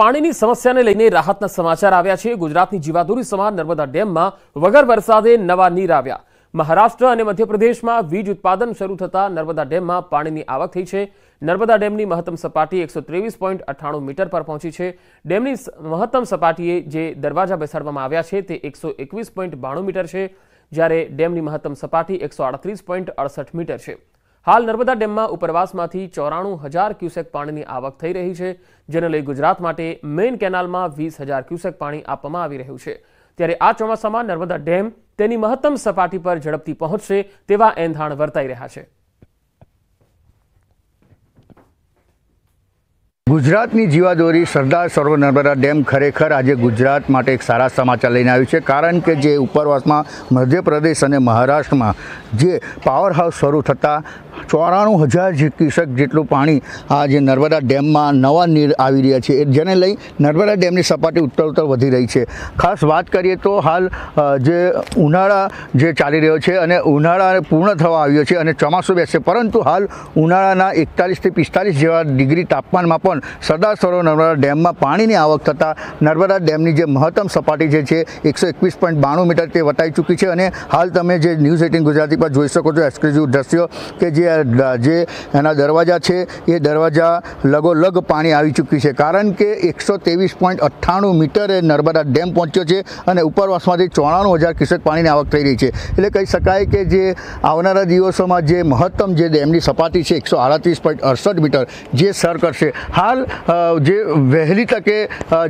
પાણીની સમસ્યાને લઈને રાહતના સમાચાર આવ્યા છે ગુજરાતની જીવાદોરી સમાન નર્મદા ડેમમાં વગર વરસાદે નવા નીર આવ્યા મહારાષ્ટ્ર અને મધ્યપ્રદેશમાં વીજ ઉત્પાદન શરૂ થતા નર્મદા ડેમમાં પાણીની આવક થઈ છે નર્મદા ડેમની મહત્તમ સપાટી એકસો ત્રેવીસ મીટર પર પહોંચી છે ડેમની મહત્તમ સપાટીએ જે દરવાજા બેસાડવામાં આવ્યા છે તે એકસો એકવીસ બાણું મીટર છે જ્યારે ડેમની મહત્તમ સપાટી એકસો અડસઠ મીટર છે હાલ નર્મદા ડેમમાં ઉપરવાસમાંથી ચોરાણું હજાર ક્યુસેક પાણીની આવક થઈ રહી છે જેને લઈ ગુજરાત માટે મેઇન કેનાલમાં વીસ હજાર ક્યુસેક પાણી આપવામાં આવી રહ્યું છે ત્યારે આ ચોમાસામાં નર્મદા ડેમ તેની મહત્તમ સપાટી પર ઝડપથી પહોંચશે તેવા એંધાણ વર્તાઈ રહ્યા છે ગુજરાતની જીવાદોરી સરદાર સરોવર નર્મદા ડેમ ખરેખર આજે ગુજરાત માટે એક સારા સમાચાર લઈને આવ્યું છે કારણ કે જે ઉપરવાસમાં મધ્યપ્રદેશ અને મહારાષ્ટ્રમાં જે પાવર હાઉસ શરૂ થતાં ચોરાણું હજાર ક્યુસેક જેટલું પાણી આ જે નર્મદા ડેમમાં નવા નીર આવી રહ્યા છે જેને લઈ નર્મદા ડેમની સપાટી ઉત્તર ઉત્તર વધી રહી છે ખાસ વાત કરીએ તો હાલ જે ઉનાળા જે ચાલી રહ્યો છે અને ઉનાળા પૂર્ણ થવા આવ્યો છે અને ચોમાસું બેસે પરંતુ હાલ ઉનાળાના એકતાલીસથી પિસ્તાલીસ જેવા ડિગ્રી તાપમાનમાં પણ દરમિયાન સરદાર સરોવર નર્મદા ડેમમાં પાણીની આવક થતાં નર્મદા ડેમની જે મહત્તમ સપાટી જે છે એકસો એકવીસ પોઈન્ટ બાણું મીટર તે વટાઈ ચૂકી છે અને હાલ તમે જે ન્યૂઝ એટીન ગુજરાતી પર જોઈ શકો છો એક્સક્લુઝિવ દ્રશ્યો કે જે જે એના દરવાજા છે એ દરવાજા લગોલગ પાણી આવી ચૂકી છે કારણ કે એકસો ત્રેવીસ પોઈન્ટ અઠ્ઠાણું મીટરે નર્મદા ડેમ પહોંચ્યો છે અને ઉપરવાસમાંથી ચોરાણું હજાર ક્યુસેક પાણીની આવક થઈ રહી છે એટલે કહી શકાય કે જે આવનારા દિવસોમાં જે મહત્તમ જે ડેમની સપાટી છે એકસો આડત્રીસ પોઈન્ટ અડસઠ મીટર જે સર કરશે હા હાલ જે વહેલી તકે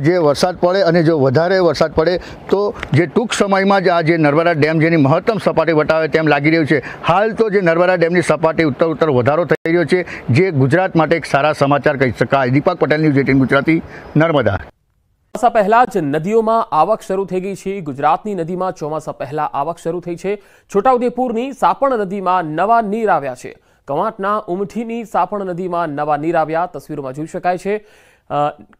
જે વરસાદ પડે અને જો વધારે વરસાદ પડે તો જે ટૂંક સમયમાં જ આ જે નર્મદા ડેમ જેની મહત્તમ સપાટી વટાવે તેમ લાગી રહ્યું છે હાલ તો જે નર્મદા ડેમની સપાટી ઉત્તર ઉત્તર વધારો થઈ રહ્યો છે જે ગુજરાત માટે એક સારા સમાચાર કહી શકાય દીપક પટેલ ન્યૂઝ એટીન ગુજરાતી નર્મદા ચોમાસા પહેલા જ નદીઓમાં આવક શરૂ થઈ ગઈ છે ગુજરાતની નદીમાં ચોમાસા પહેલા આવક શરૂ થઈ છે છોટાઉદેપુરની સાપણ નદીમાં નવા નીર આવ્યા છે કવાંટના ઉમઠીની સાપણ નદીમાં નવા નીર આવ્યા તસવીરોમાં જોઈ શકાય છે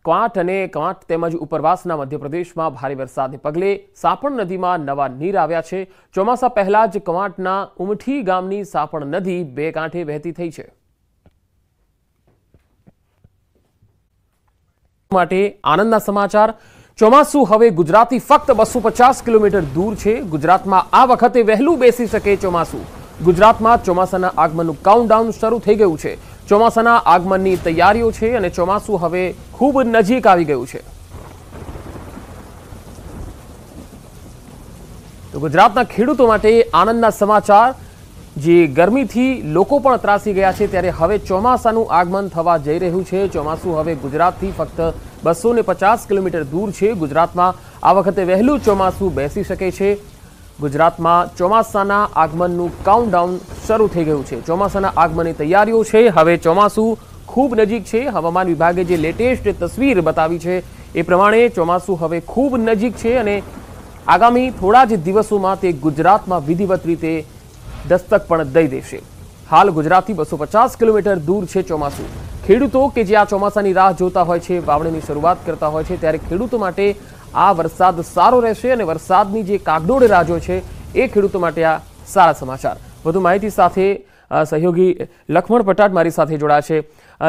ક્વાંટ અને ક્વાંટ તેમજ ઉપરવાસના મધ્યપ્રદેશમાં ભારે વરસાદને પગલે સાપણ નદીમાં નવા નીર આવ્યા છે ચોમાસા પહેલા જ ક્વાંટના ઉમઠી ગામની સાપણ નદી બે કાંઠે વહેતી થઈ છે માટે આનંદના સમાચાર ચોમાસું હવે ગુજરાતથી ફક્ત બસો પચાસ કિલોમીટર દૂર છે ગુજરાતમાં આ વખતે વહેલું બેસી શકે ચોમાસું ગુજરાતમાં ચોમાસાના આગમનનું કાઉન્ટડાઉન શરૂ થઈ ગયું છે ચોમાસાના આગમનની તૈયારીઓ છે અને ચોમાસું હવે ખૂબ નજીક આવી ગયું છે તો ગુજરાતના ખેડૂતો માટે આનંદના સમાચાર જે ગરમીથી લોકો પણ ત્રાસી ગયા છે ત્યારે હવે ચોમાસાનું આગમન થવા જઈ રહ્યું છે ચોમાસું હવે ગુજરાતથી ફક્ત બસો પચાસ કિલોમીટર દૂર છે ગુજરાતમાં આ વખતે વહેલું ચોમાસું બેસી શકે છે ગુજરાતમાં ચોમાસાના આગમનનું કાઉન્ટડાઉન શરૂ થઈ ગયું છે ચોમાસાના આગમનની તૈયારીઓ છે હવે ચોમાસું ખૂબ નજીક છે હવામાન વિભાગે જે લેટેસ્ટ તસવીર બતાવી છે એ પ્રમાણે ચોમાસું હવે ખૂબ નજીક છે અને આગામી થોડા જ દિવસોમાં તે ગુજરાતમાં વિધિવત રીતે દસ્તક પણ દઈ દેશે હાલ ગુજરાતથી બસો પચાસ કિલોમીટર દૂર છે ચોમાસું ખેડૂતો કે જે આ ચોમાસાની રાહ જોતા હોય છે વાવણીની શરૂઆત કરતા હોય છે ત્યારે ખેડૂતો માટે આ વરસાદ સારો રહેશે અને વરસાદની જે કાગડોળ રાજો છે એ ખેડૂતો માટે આ સારા સમાચાર વધુ માહિતી સાથે સહયોગી લક્ષ્મણ પટાટ મારી સાથે છે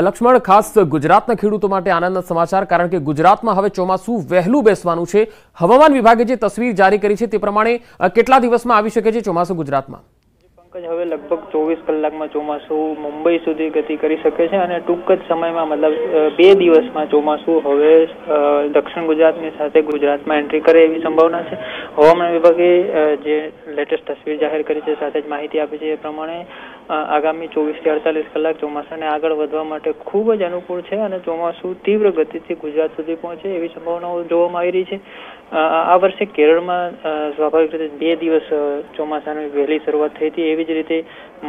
લક્ષ્મણ ખાસ ગુજરાતના ખેડૂતો માટે આનંદના સમાચાર કારણ કે ગુજરાતમાં હવે ચોમાસું વહેલું બેસવાનું છે હવામાન વિભાગે જે તસવીર જારી કરી છે તે પ્રમાણે કેટલા દિવસમાં આવી શકે છે ચોમાસું ગુજરાતમાં ટૂંક જ હવે લગભગ ચોવીસ કલાકમાં ચોમાસું મુંબઈ સુધી ગતિ કરી શકે છે અને ટૂંક જ સમયમાં મતલબ બે દિવસમાં ચોમાસું હવે દક્ષિણ ગુજરાતની સાથે ગુજરાતમાં એન્ટ્રી કરે એવી સંભાવના છે હવામાન વિભાગે જે લેટેસ્ટ તસવીર જાહેર કરી છે સાથે જ માહિતી આપી છે એ પ્રમાણે આગામી ચોવીસ થી અડતાલીસ કલાક ચોમાસાને આગળ વધવા માટે ખૂબ જ અનુકૂળ છે અને ચોમાસું તીવ્ર ગતિથી ગુજરાત સુધી પહોંચે એવી સંભાવનાઓ જોવામાં આવી રહી છે આ વર્ષે કેરળમાં સ્વાભાવિક રીતે બે દિવસ ચોમાસાની વહેલી શરૂઆત થઈ હતી એવી જ રીતે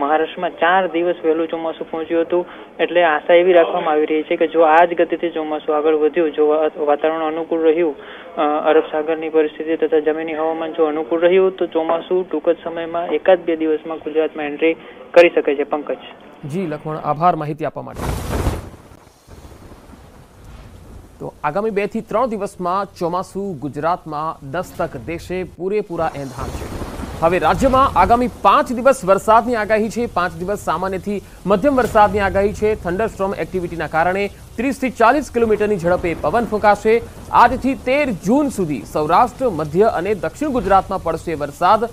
મહારાષ્ટ્રમાં ચાર દિવસ વહેલું ચોમાસું પહોંચ્યું હતું એટલે આશા એવી રાખવામાં આવી રહી છે કે જો આ જ ગતિથી ચોમાસું આગળ વધ્યું જો વાતાવરણ અનુકૂળ રહ્યું અરબ સાગરની પરિસ્થિતિ તથા જમીની હવામાન જો અનુકૂળ રહ્યું તો ચોમાસું ટૂંક જ સમયમાં એકાદ બે દિવસમાં ગુજરાતમાં એન્ટ્રી કરી શકે છે પંકજ જી લખમણ આભાર માહિતી આપવા માટે તો આગામી બે થી ત્રણ દિવસમાં ચોમાસું ગુજરાતમાં દસ્તક દેશે પૂરેપૂરા એંધાણ છે હવે રાજ્યમાં આગામી પાંચ દિવસ વરસાદની આગાહી છે પાંચ દિવસ સામાન્યથી મધ્યમ વરસાદની આગાહી છે થંડરસ્ટ્રોમ એક્ટિવિટીના કારણે ત્રીસથી ચાલીસ કિલોમીટરની ઝડપે પવન ફૂંકાશે આજથી તેર જૂન સુધી સૌરાષ્ટ્ર મધ્ય અને દક્ષિણ ગુજરાતમાં પડશે વરસાદ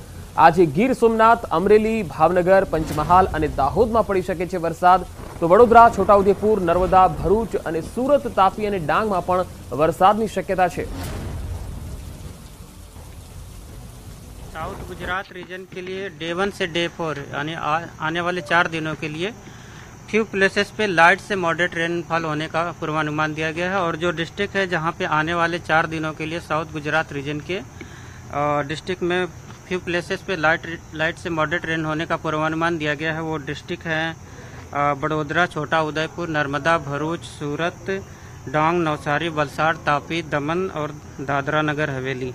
આજે ગીર સોમનાથ અમરેલી ભાવનગર પંચમહાલ અને દાહોદમાં પડી શકે છે વરસાદ તો વડોદરા છોટાઉદેપુર નર્મદા ભરૂચ અને સુરત તાપી અને ડાંગમાં પણ વરસાદની શક્યતા છે साउथ गुजरात रीजन के लिए डे वन से डे फोर यानी आने वाले चार दिनों के लिए फ्यू प्लेसेस पे लाइट से मॉडरेट रेनफॉल होने का पूर्वानुमान दिया गया है और जो डिस्ट्रिक्ट है जहाँ पे आने वाले चार दिनों के लिए साउथ गुजरात रीजन के डिस्ट्रिक्ट में फ्यू प्लेसेस पे लाइट लाइट से मॉडरेट रेन होने का पूर्वानुमान दिया गया है वो डिस्ट्रिक्ट हैं बड़ोदरा छोटा उदयपुर नर्मदा भरूच सूरत डांग नवसारी वलसाड़ तापी दमन और दादरा नगर हवेली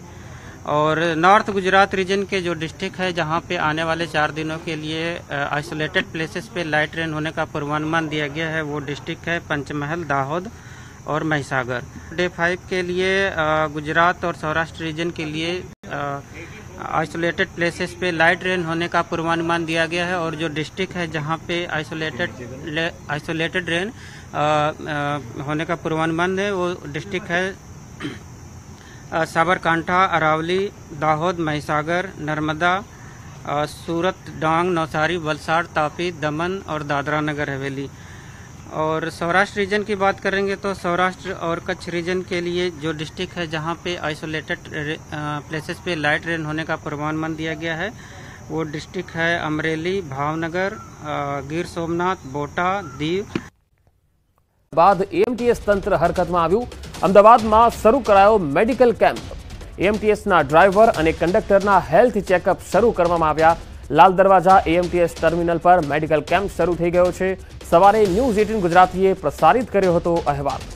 और नॉर्थ गुजरात रीजन के जो डिस्ट्रिक्ट है जहाँ पे आने वाले चार दिनों के लिए आइसोलेटेड प्लेसेस पे लाइट रेन होने का पूर्वानुमान दिया गया है वो डिस्ट्रिक्ट है पंचमहल दाहोद और महिसागर डे फाइव के लिए गुजरात और सौराष्ट्र रीजन के लिए आइसोलेटेड प्लेसेस पे लाइट रेन होने का पूर्वानुमान दिया गया है और जो डिस्ट्रिक्ट है जहाँ पे आइसोलेटेड आइसोलेटेड रेन होने का पूर्वानुमान है वो डिस्ट्रिक्ट है साबरकांठा अरावली दाहोद महिसागर नर्मदा सूरत डांग नौसारी वलसाड़ तापी दमन और दादरा नगर हवेली और सौराष्ट्र रीजन की बात करेंगे तो सौराष्ट्र और कच्छ रीजन के लिए जो डिस्ट्रिक्ट है जहाँ पे आइसोलेटेड प्लेसेस पे लाइट रेन होने का पूर्वानुमान दिया गया है वो डिस्ट्रिक्ट है अमरेली भावनगर गिर सोमनाथ बोटा दीव एमटीएस तंत्र हरकत में आयु અમદાવાદમાં શરૂ કરાયો મેડિકલ કેમ્પ એએમટીએસના ડ્રાઈવર અને કંડક્ટરના હેલ્થ ચેકઅપ શરૂ કરવામાં આવ્યા લાલ દરવાજા એએમટીએસ ટર્મિનલ પર મેડિકલ કેમ્પ શરૂ થઈ ગયો છે સવારે ન્યૂઝ એટીન ગુજરાતીએ પ્રસારિત કર્યો હતો અહેવાલ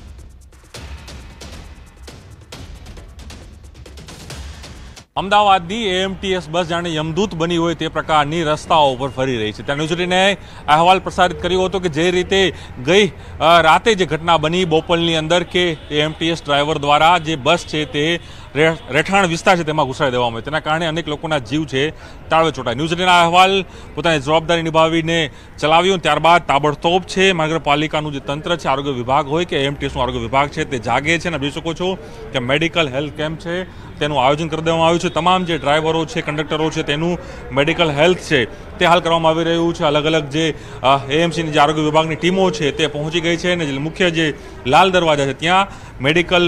અમદાવાદની એએમટીએસ બસ જાણે યમદૂત બની હોય તે પ્રકારની રસ્તાઓ પર ફરી રહી છે તેને જોડીને અહેવાલ પ્રસારિત કર્યો હતો કે જે રીતે ગઈ રાતે જે ઘટના બની બોપલની અંદર કે એએમટીએસ ડ્રાઈવર દ્વારા જે બસ છે તે રહેઠાણ વિસ્તાર છે તેમાં ઘુસાડી દેવામાં આવ્યો તેના કારણે અનેક લોકોના જીવ છે તાળવે ન્યૂઝ ન્યૂઝીલેન્ડના અહેવાલ પોતાની જવાબદારી નિભાવીને ચલાવ્યું ત્યારબાદ તાબડતોબ છે નગરપાલિકાનું જે તંત્ર છે આરોગ્ય વિભાગ હોય કે એમટીએસનો આરોગ્ય વિભાગ છે તે જાગે છે અને જોઈ શકો છો કે મેડિકલ હેલ્થ કેમ્પ છે તેનું આયોજન કરી દેવામાં આવ્યું છે તમામ જે ડ્રાઈવરો છે કંડક્ટરો છે તેનું મેડિકલ હેલ્થ છે તે હાલ કરવામાં આવી રહ્યું છે અલગ અલગ જે એએમસીની જે આરોગ્ય વિભાગની ટીમો છે તે પહોંચી ગઈ છે અને મુખ્ય જે લાલ દરવાજા છે ત્યાં મેડિકલ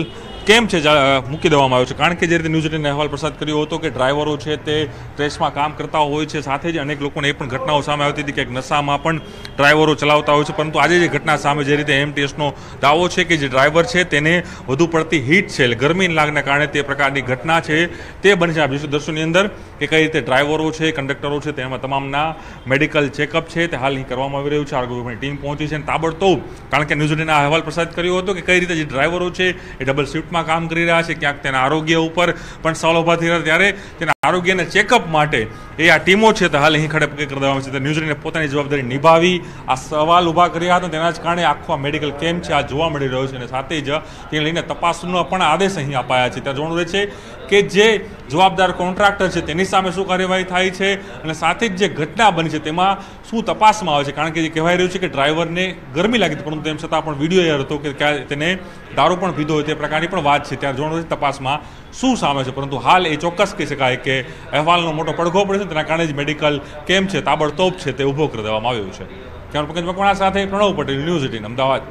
કેમ છે મૂકી દેવામાં આવ્યો છે કારણ કે જે રીતે ન્યૂઝીલેન્ડને અહેવાલ પ્રસાદ કર્યો હતો કે ડ્રાઈવરો છે તે ટ્રેસમાં કામ કરતા હોય છે સાથે જ અનેક લોકોને એ પણ ઘટનાઓ સામે આવતી હતી કે નશામાં પણ ડ્રાઈવરો ચલાવતા હોય છે પરંતુ આજે જે ઘટના સામે જે રીતે એમટીએસનો દાવો છે કે જે ડ્રાઈવર છે તેને વધુ પડતી હીટ છે એટલે ગરમીની લાગને કારણે તે પ્રકારની ઘટના છે તે બની છે આ દર્શોની અંદર કે કઈ રીતે ડ્રાઈવરો છે કંડક્ટરો છે તેમાં તમામના મેડિકલ ચેકઅપ છે તે હાલ કરવામાં આવી રહ્યું છે આરોગ્ય વિભાગની ટીમ પહોંચી છે તાબડતોબ કારણ કે ન્યૂઝીલેન્ડના અહેવાલ પ્રસાદ કર્યો હતો કે કઈ રીતે જે ડ્રાઈવરો છે એ ડબલ શિફ્ટમાં દિશામાં કામ કરી રહ્યા છે ક્યાંક તેના આરોગ્ય ઉપર પણ સવાલ ઊભા થઈ રહ્યા ત્યારે તેના આરોગ્યના ચેકઅપ માટે એ આ ટીમો છે તે હાલ અહીં ખડેપગે કરી દેવામાં છે તે પોતાની જવાબદારી નિભાવી આ સવાલ ઊભા કર્યા હતા તેના જ કારણે આખો આ મેડિકલ કેમ્પ છે આ જોવા મળી રહ્યો છે અને સાથે જ તેને લઈને તપાસનો પણ આદેશ અહીં અપાયા છે ત્યાં જોવાનું છે કે જે જવાબદાર કોન્ટ્રાક્ટર છે તેની સામે શું કાર્યવાહી થાય છે અને સાથે જ જે ઘટના બની છે તેમાં શું તપાસમાં આવે છે કારણ કે જે કહેવાય રહ્યું છે કે ડ્રાઈવરને ગરમી લાગી પરંતુ તેમ છતાં પણ વિડીયો યાર હતો કે ક્યાં તેને દારૂ પણ પીધો હોય તે પ્રકારની પણ વાત છે ત્યારે જોવાનું તપાસમાં શું સામે છે પરંતુ હાલ એ ચોક્કસ કહી શકાય કે અહેવાલનો મોટો પડઘો પડે છે તેના કારણે જ મેડિકલ કેમ્પ છે તાબડતોબ છે તે ઊભો કરી દેવામાં આવ્યો છે ક્યાં પંકજ મકવાણા સાથે પ્રણવ પટેલ ન્યૂઝ એટીન અમદાવાદ